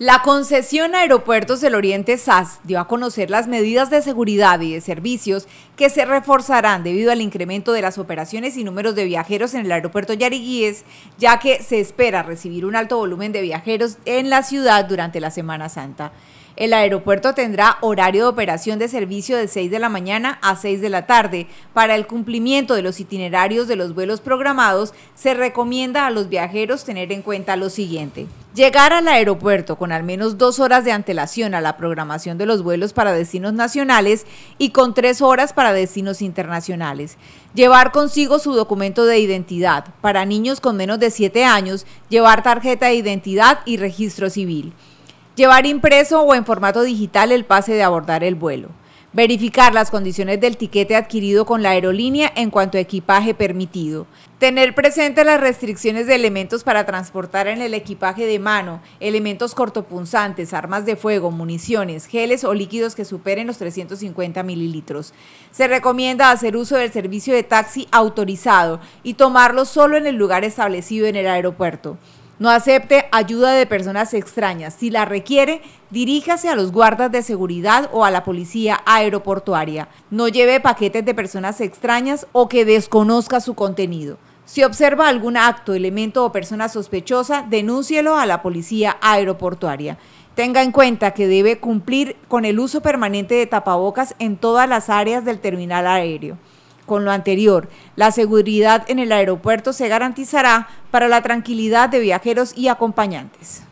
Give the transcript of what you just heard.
La concesión Aeropuertos del Oriente SAS dio a conocer las medidas de seguridad y de servicios que se reforzarán debido al incremento de las operaciones y números de viajeros en el aeropuerto Yariguíes, ya que se espera recibir un alto volumen de viajeros en la ciudad durante la Semana Santa. El aeropuerto tendrá horario de operación de servicio de 6 de la mañana a 6 de la tarde. Para el cumplimiento de los itinerarios de los vuelos programados, se recomienda a los viajeros tener en cuenta lo siguiente. Llegar al aeropuerto con al menos dos horas de antelación a la programación de los vuelos para destinos nacionales y con tres horas para destinos internacionales. Llevar consigo su documento de identidad para niños con menos de siete años, llevar tarjeta de identidad y registro civil. Llevar impreso o en formato digital el pase de abordar el vuelo verificar las condiciones del tiquete adquirido con la aerolínea en cuanto a equipaje permitido, tener presente las restricciones de elementos para transportar en el equipaje de mano, elementos cortopunzantes, armas de fuego, municiones, geles o líquidos que superen los 350 mililitros. Se recomienda hacer uso del servicio de taxi autorizado y tomarlo solo en el lugar establecido en el aeropuerto. No acepte ayuda de personas extrañas. Si la requiere, diríjase a los guardas de seguridad o a la policía aeroportuaria. No lleve paquetes de personas extrañas o que desconozca su contenido. Si observa algún acto, elemento o persona sospechosa, denúncielo a la policía aeroportuaria. Tenga en cuenta que debe cumplir con el uso permanente de tapabocas en todas las áreas del terminal aéreo. Con lo anterior, la seguridad en el aeropuerto se garantizará para la tranquilidad de viajeros y acompañantes.